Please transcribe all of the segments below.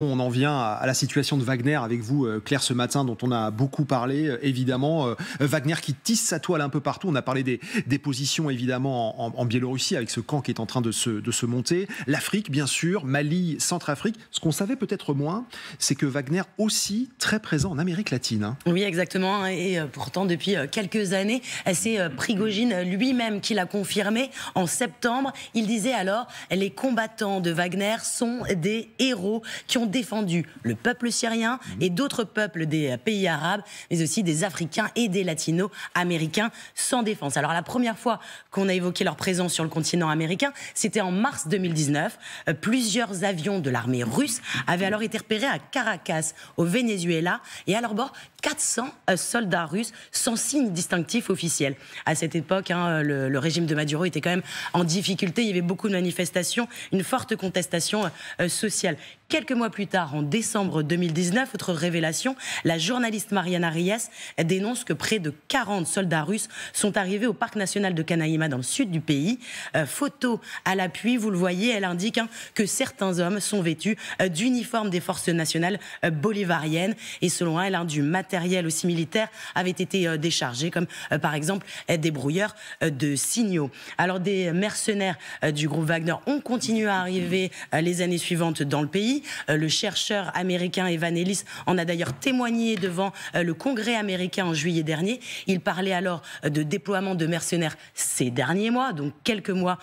On en vient à la situation de Wagner avec vous, euh, Claire, ce matin, dont on a beaucoup parlé, euh, évidemment. Euh, Wagner qui tisse sa toile un peu partout. On a parlé des, positions, évidemment, en, Biélorussie, avec ce camp qui est en train de se, monter. L'Afrique, bien sûr, Mali, Centrafrique. Ce qu'on savait peut-être moins, c'est que Wagner aussi très présent en Amérique latine. Hein. Oui, exactement. Hein. Et pourtant, depuis quelques années, c'est Prigogine lui-même qui l'a confirmé. En septembre, il disait alors, les combattants de Wagner sont des héros qui ont défendu le peuple syrien mhm. et d'autres peuples des euh, pays arabes, mais aussi des Africains et des Latino-Américains sans défense. Alors la première fois qu'on a évoqué leur présence sur le continent américain, c'était en mars 2019. Euh, plusieurs avions de l'armée russe avaient alors été repérés à Caracas, au Venezuela, et à leur bord, 400 euh, soldats russes sans signe distinctif officiel. À cette époque, hein, le, régime de Maduro était quand même en difficulté. Il y avait beaucoup de manifestations, une forte contestation euh, sociale. Quelques mois plus tard, en décembre 2019, autre révélation, la journaliste Mariana Reyes dénonce que près de 40 soldats russes sont arrivés au parc national de Canaima dans le sud du pays. Euh, photo à l'appui, vous le voyez, elle indique hein, que certains hommes sont vêtus d'uniforme d'uniformes des forces nationales bolivariennes et selon elle, hein, du matériel aussi militaire avait été euh, déchargés, comme euh, par exemple euh, des brouilleurs de signaux. Alors des mercenaires du groupe Wagner ont continué à arriver les années suivantes dans le pays. Le chercheur américain Evan Ellis en a d'ailleurs témoigné devant le Congrès américain en juillet dernier. Il parlait alors de déploiement de mercenaires ces derniers mois, donc quelques mois,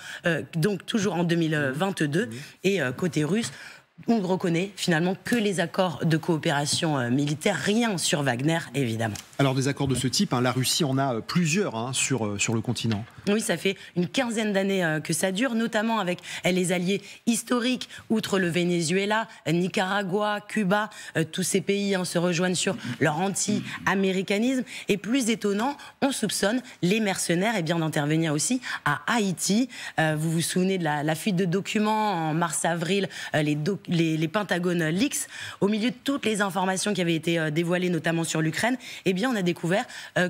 donc toujours en 2022. Et côté russe, on ne reconnaît finalement que les accords de coopération euh, militaire, rien sur Wagner évidemment. Alors des accords de ce type, hein, la Russie en a euh, plusieurs hein, euh, sur le continent. Oui, ça fait une quinzaine d'années euh, que ça dure, notamment avec euh, les alliés historiques, outre le Venezuela, euh, Nicaragua, Cuba, tous ces pays hein, se rejoignent sur leur anti-américanisme. Et plus étonnant, on soupçonne les mercenaires et eh bien d'intervenir aussi à Haïti. Vous vous souvenez de la, fuite de documents en mars-avril, les, les, les Leaks, au milieu de toutes les informations qui avaient été dévoilées, notamment sur l'Ukraine, et eh bien on a découvert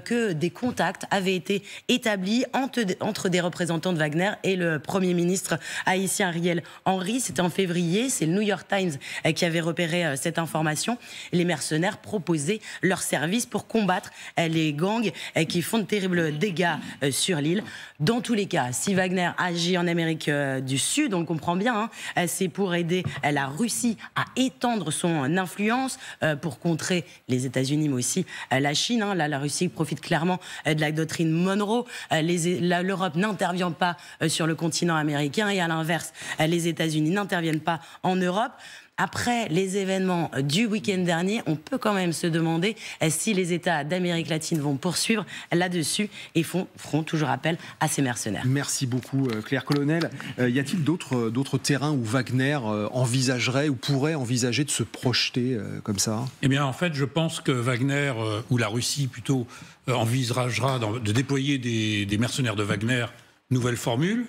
que des contacts avaient été établis entre entre des représentants de Wagner et le Premier ministre haïtien Ariel Henry. C'était en février, c'est le New York Times euh, qui avait repéré euh, cette information. Les mercenaires proposaient leurs services pour combattre euh, les gangs qui font de terribles dégâts sur l'île. Dans tous les cas, si Wagner agit en Amérique du Sud, on le comprend bien, hein, c'est pour aider la Russie à étendre son influence, pour contrer les États-Unis, mais aussi la Chine. Hein. Là, la Russie profite clairement de la doctrine Monroe. Les, l'Europe n'intervient pas euh, sur le continent américain et à l'inverse, euh, les États-Unis n'interviennent pas en Europe après les événements du week-end dernier, on peut quand même se demander eh, si les États d'Amérique latine vont poursuivre là-dessus et font, feront toujours appel à ces mercenaires. Merci beaucoup, euh, Claire Colonel. Euh, y a-t-il d'autres, euh, d'autres terrains où Wagner envisagerait ou pourrait envisager de se projeter comme ça Eh bien, en fait, je pense que Wagner, ou la Russie plutôt, envisagera de déployer des, mercenaires de Wagner, nouvelle formule,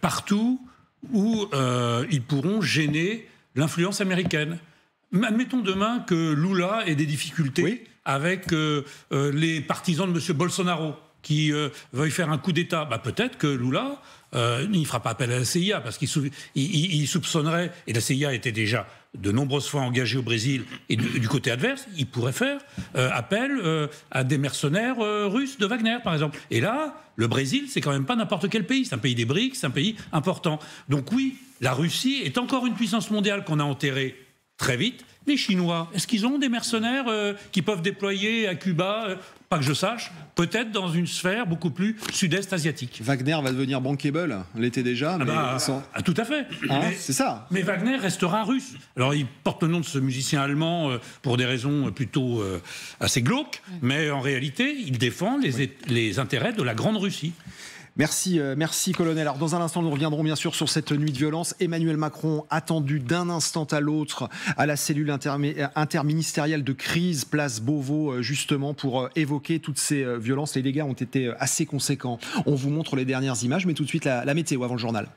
partout où ils pourront gêner l'influence américaine. Admettons demain que Lula ait des difficultés avec euh, euh, les partisans de M. Bolsonaro qui euh, veuille faire un coup d'État, bah, peut-être que Lula, euh, il ne fera pas appel à la CIA parce qu'il soupçonnerait, et la CIA était déjà de nombreuses fois engagée au Brésil et du côté adverse, il pourrait faire euh, appel à des mercenaires russes de Wagner, par exemple. Et là, le Brésil, c'est quand même pas n'importe quel pays. C'est un pays des BRICS, c'est un pays important. Donc oui, la Russie est encore une puissance mondiale qu'on a enterrée très vite les Chinois. Est-ce qu'ils ont des mercenaires euh, qui peuvent déployer à Cuba euh, Pas que je sache, peut-être dans une sphère beaucoup plus sud-est asiatique. Wagner va devenir bankable, l'était déjà. Ah mais bah, ah, tout à fait. Hein, c'est ça. Mais Wagner restera russe. Alors il porte le nom de ce musicien allemand euh, pour des raisons plutôt assez glauques, mais en réalité, il défend les intérêts de la Grande Russie. Merci, euh, merci colonel. Alors dans un instant, nous reviendrons bien sûr sur cette nuit de violence. Emmanuel Macron attendu d'un instant à l'autre à la cellule euh, interministérielle de crise, place Beauvau, euh, justement, pour évoquer toutes ces violences. Les dégâts ont été assez conséquents. On vous montre les dernières images, mais tout de suite la, la météo avant le journal.